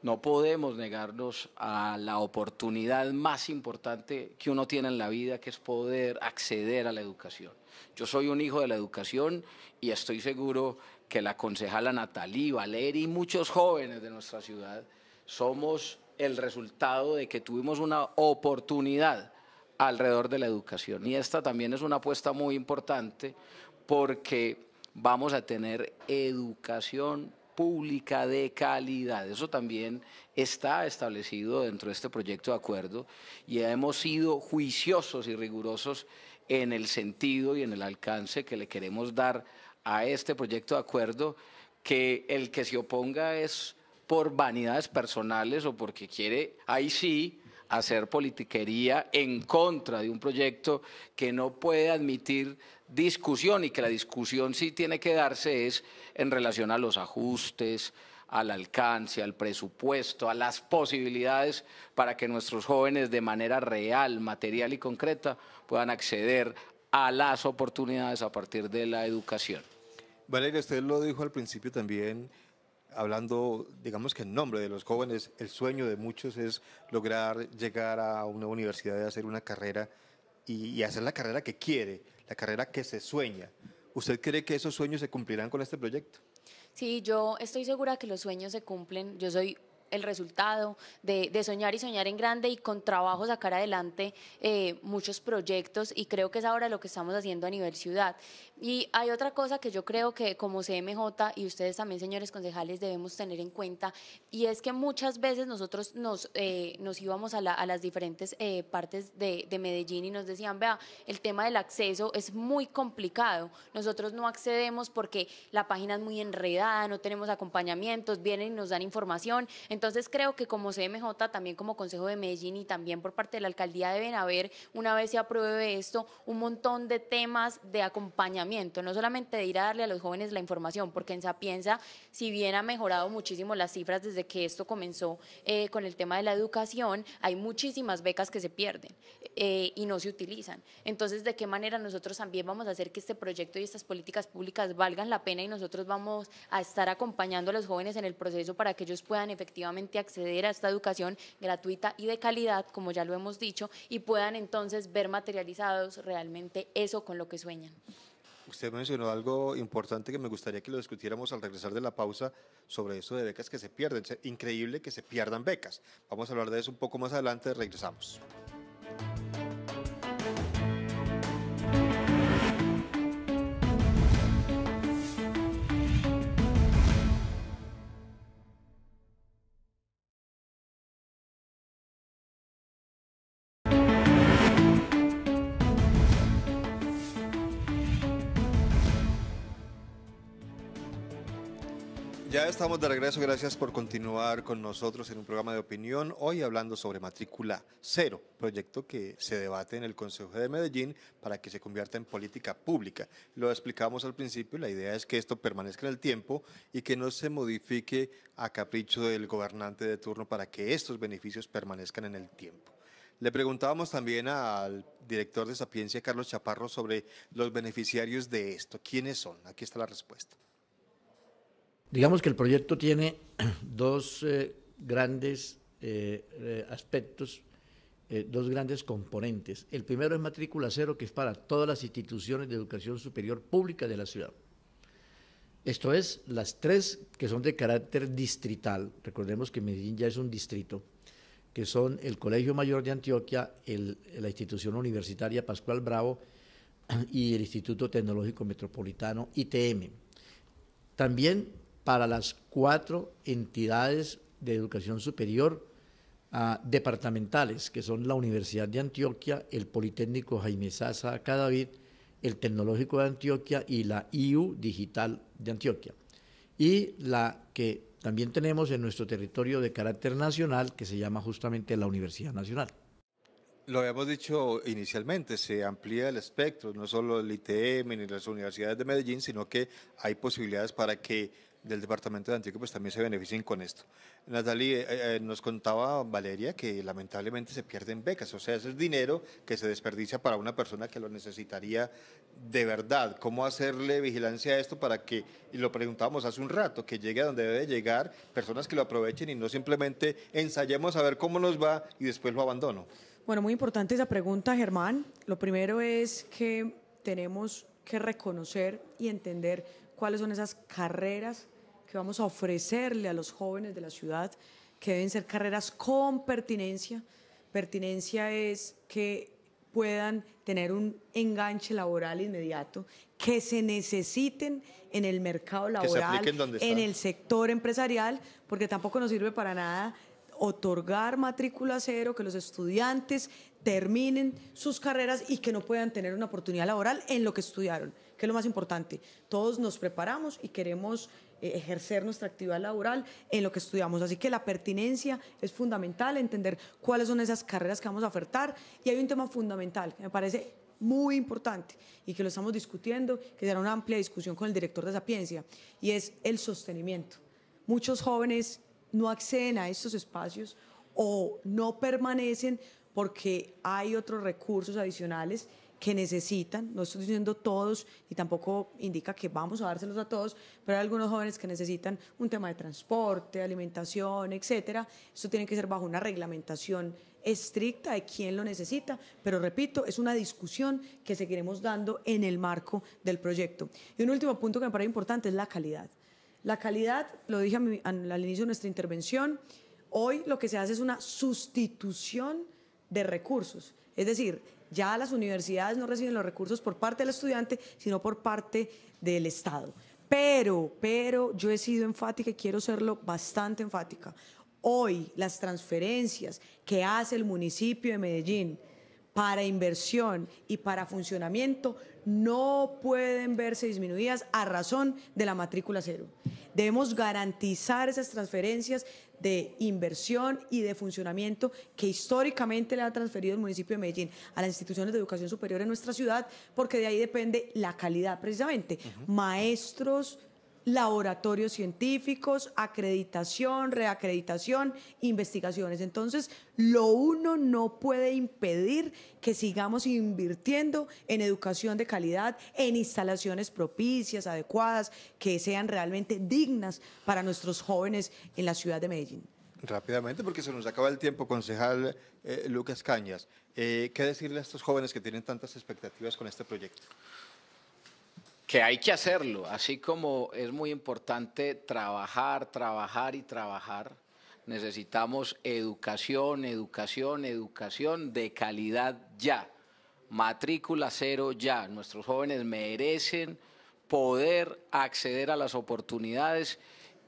Speaker 4: no podemos negarnos a la oportunidad más importante que uno tiene en la vida, que es poder acceder a la educación. Yo soy un hijo de la educación y estoy seguro que la concejala Natalí, Valeria y muchos jóvenes de nuestra ciudad somos el resultado de que tuvimos una oportunidad alrededor de la educación. Y esta también es una apuesta muy importante porque vamos a tener educación pública de calidad. Eso también está establecido dentro de este proyecto de acuerdo y hemos sido juiciosos y rigurosos en el sentido y en el alcance que le queremos dar a este proyecto de acuerdo, que el que se oponga es por vanidades personales o porque quiere, ahí sí, hacer politiquería en contra de un proyecto que no puede admitir discusión y que la discusión sí tiene que darse es en relación a los ajustes, al alcance, al presupuesto, a las posibilidades para que nuestros jóvenes de manera real, material y concreta puedan acceder a las oportunidades a partir de la educación.
Speaker 1: Valeria, usted lo dijo al principio también, hablando, digamos que en nombre de los jóvenes, el sueño de muchos es lograr llegar a una universidad y hacer una carrera y, hacer la carrera que quiere, la carrera que se sueña. ¿Usted cree que esos sueños se cumplirán con este proyecto?
Speaker 5: Sí, yo estoy segura que los sueños se cumplen. Yo soy el resultado, de, soñar y soñar en grande y con trabajo sacar adelante eh, muchos proyectos y creo que es ahora lo que estamos haciendo a nivel ciudad. Y hay otra cosa que yo creo que como CMJ y ustedes también, señores concejales, debemos tener en cuenta y es que muchas veces nosotros nos, eh, nos íbamos a, las diferentes eh, partes de, Medellín y nos decían, vea, el tema del acceso es muy complicado, nosotros no accedemos porque la página es muy enredada, no tenemos acompañamientos, vienen y nos dan información. Entonces creo que como CMJ, también como Consejo de Medellín y también por parte de la alcaldía deben haber, una vez se apruebe esto, un montón de temas de acompañamiento, no solamente de ir a darle a los jóvenes la información, porque en Sapienza, si bien ha mejorado muchísimo las cifras desde que esto comenzó eh, con el tema de la educación, hay muchísimas becas que se pierden eh, y no se utilizan. Entonces, ¿de qué manera nosotros también vamos a hacer que este proyecto y estas políticas públicas valgan la pena y nosotros vamos a estar acompañando a los jóvenes en el proceso para que ellos puedan efectivamente acceder a esta educación gratuita y de calidad, como ya lo hemos dicho, y puedan entonces ver materializados realmente eso con lo que sueñan.
Speaker 1: Usted mencionó algo importante que me gustaría que lo discutiéramos al regresar de la pausa sobre eso de becas que se pierden. increíble que se pierdan becas. Vamos a hablar de eso un poco más adelante, regresamos. Ya estamos de regreso, gracias por continuar con nosotros en un programa de opinión, hoy hablando sobre matrícula cero, proyecto que se debate en el Consejo de Medellín para que se convierta en política pública. Lo explicamos al principio, la idea es que esto permanezca en el tiempo y que no se modifique a capricho del gobernante de turno para que estos beneficios permanezcan en el tiempo. Le preguntábamos también al director de Sapiencia, Carlos Chaparro, sobre los beneficiarios de esto. ¿Quiénes son? Aquí está la respuesta.
Speaker 3: Digamos que el proyecto tiene dos eh, grandes eh, eh, aspectos, dos grandes componentes. El primero es matrícula cero, que es para todas las instituciones de educación superior pública de la ciudad. Esto es, las tres que son de carácter distrital, recordemos que Medellín ya es un distrito, que son el Colegio Mayor de Antioquia, la institución universitaria Pascual Bravo y el Instituto Tecnológico Metropolitano ITM. También para las cuatro entidades de educación superior ah, departamentales, que son la Universidad de Antioquia, el Politécnico Jaime Sasa Cadavid, el Tecnológico de Antioquia y la IU Digital de Antioquia. Y la que también tenemos en nuestro territorio de carácter nacional, que se llama justamente la Universidad Nacional.
Speaker 1: Lo habíamos dicho inicialmente, se amplía el espectro, no solo el ITM ni las universidades de Medellín, sino que hay posibilidades para que del Departamento de Antioquia pues también se beneficien con esto. Natalie, eh, eh, nos contaba Valeria que lamentablemente se pierden becas, o sea, es el dinero que se desperdicia para una persona que lo necesitaría de verdad. ¿Cómo hacerle vigilancia a esto para que, y lo preguntábamos hace un rato, que llegue a donde debe llegar, personas que lo aprovechen y no simplemente ensayemos a ver cómo nos va y después lo abandono?
Speaker 2: Bueno, muy importante esa pregunta, Germán. Lo primero es que tenemos que reconocer y entender cuáles son esas carreras que vamos a ofrecerle a los jóvenes de la ciudad, que deben ser carreras con pertinencia. Pertinencia es que puedan tener un enganche laboral inmediato, que se necesiten en el mercado laboral, en el sector empresarial, porque tampoco nos sirve para nada otorgar matrícula cero, que los estudiantes terminen sus carreras y que no puedan tener una oportunidad laboral en lo que estudiaron que es lo más importante. Todos nos preparamos y queremos eh, ejercer nuestra actividad laboral en lo que estudiamos. Así que la pertinencia es fundamental, entender cuáles son esas carreras que vamos a ofertar. Y hay un tema fundamental que me parece muy importante y que lo estamos discutiendo, que será una amplia discusión con el director de Sapiencia, y es el sostenimiento. Muchos jóvenes no acceden a estos espacios o no permanecen porque hay otros recursos adicionales que necesitan, no estoy diciendo todos y tampoco indica que vamos a dárselos a todos, pero hay algunos jóvenes que necesitan un tema de transporte, alimentación, etcétera. Esto tiene que ser bajo una reglamentación estricta de quién lo necesita, pero repito, es una discusión que seguiremos dando en el marco del proyecto. Y un último punto que me parece importante es la calidad. La calidad, lo dije al inicio de nuestra intervención, hoy lo que se hace es una sustitución de recursos, es decir, ya las universidades no reciben los recursos por parte del estudiante, sino por parte del Estado. Pero, pero yo he sido enfática y quiero serlo bastante enfática. Hoy las transferencias que hace el municipio de Medellín para inversión y para funcionamiento no pueden verse disminuidas a razón de la matrícula cero. Debemos garantizar esas transferencias de inversión y de funcionamiento que históricamente le ha transferido el municipio de Medellín a las instituciones de educación superior en nuestra ciudad, porque de ahí depende la calidad precisamente. Maestros, laboratorios científicos, acreditación, reacreditación, investigaciones. Entonces, lo uno no puede impedir que sigamos invirtiendo en educación de calidad, en instalaciones propicias, adecuadas, que sean realmente dignas para nuestros jóvenes en la ciudad de Medellín.
Speaker 1: Rápidamente, porque se nos acaba el tiempo, concejal eh, Lucas Cañas. Eh, ¿Qué decirle a estos jóvenes que tienen tantas expectativas con este proyecto?
Speaker 4: que hay que hacerlo, así como es muy importante trabajar, trabajar y trabajar. Necesitamos educación, educación, educación de calidad ya. Matrícula cero ya. Nuestros jóvenes merecen poder acceder a las oportunidades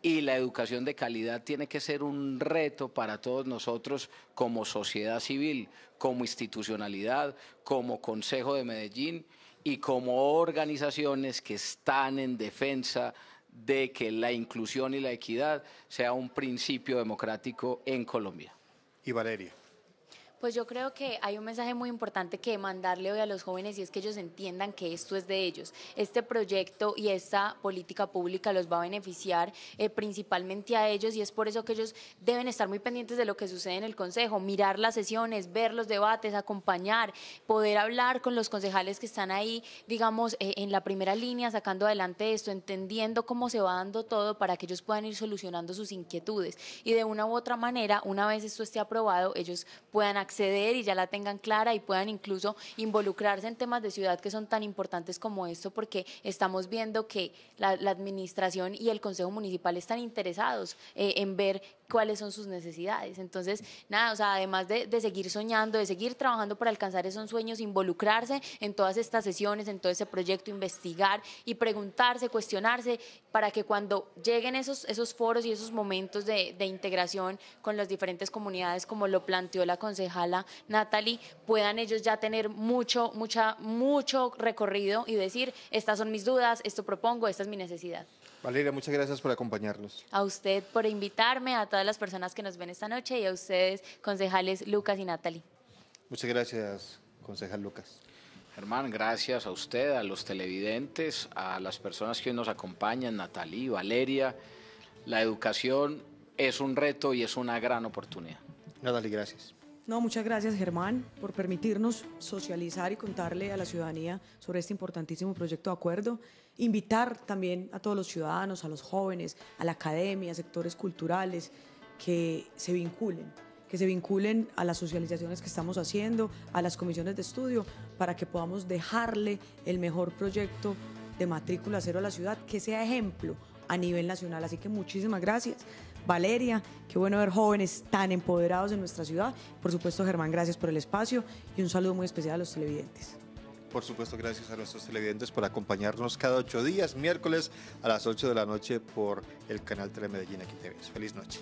Speaker 4: y la educación de calidad tiene que ser un reto para todos nosotros como sociedad civil, como institucionalidad, como Consejo de Medellín y como organizaciones que están en defensa de que la inclusión y la equidad sea un principio democrático en Colombia. Y Valeria.
Speaker 5: Pues yo creo que hay un mensaje muy importante que mandarle hoy a los jóvenes y es que ellos entiendan que esto es de ellos. Este proyecto y esta política pública los va a beneficiar eh, principalmente a ellos y es por eso que ellos deben estar muy pendientes de lo que sucede en el Consejo, mirar las sesiones, ver los debates, acompañar, poder hablar con los concejales que están ahí, digamos, eh, en la primera línea, sacando adelante esto, entendiendo cómo se va dando todo para que ellos puedan ir solucionando sus inquietudes y de una u otra manera, una vez esto esté aprobado, ellos puedan acceder acceder y ya la tengan clara y puedan incluso involucrarse en temas de ciudad que son tan importantes como esto, porque estamos viendo que la, administración y el Consejo Municipal están interesados eh, en ver cuáles son sus necesidades. Entonces, nada, o sea, además de, seguir soñando, de seguir trabajando para alcanzar esos sueños, involucrarse en todas estas sesiones, en todo ese proyecto, investigar y preguntarse, cuestionarse, para que cuando lleguen esos, esos foros y esos momentos de, integración con las diferentes comunidades, como lo planteó la concejala Natalie, puedan ellos ya tener mucho, mucha, mucho recorrido y decir, estas son mis dudas, esto propongo, esta es mi necesidad.
Speaker 1: Valeria, muchas gracias por acompañarnos.
Speaker 5: A usted por invitarme, a todas las personas que nos ven esta noche y a ustedes, concejales Lucas y Natalie.
Speaker 4: Muchas gracias, concejal Lucas. Germán, gracias a usted, a los televidentes, a las personas que hoy nos acompañan, Natalie, Valeria. La educación es un reto y es una gran oportunidad. Natalie, gracias.
Speaker 2: No, muchas gracias Germán por permitirnos socializar y contarle a la ciudadanía sobre este importantísimo proyecto de acuerdo invitar también a todos los ciudadanos, a los jóvenes, a la academia, a sectores culturales, que se vinculen, que se vinculen a las socializaciones que estamos haciendo, a las comisiones de estudio, para que podamos dejarle el mejor proyecto de matrícula cero a la ciudad, que sea ejemplo a nivel nacional. Así que muchísimas gracias. Valeria, qué bueno ver jóvenes tan empoderados en nuestra ciudad. Por supuesto, Germán, gracias por el espacio y un saludo muy especial a los televidentes.
Speaker 1: Por supuesto, gracias a nuestros televidentes por acompañarnos cada ocho días, miércoles a las 8 de la noche por el canal Medellín aquí te Feliz noche.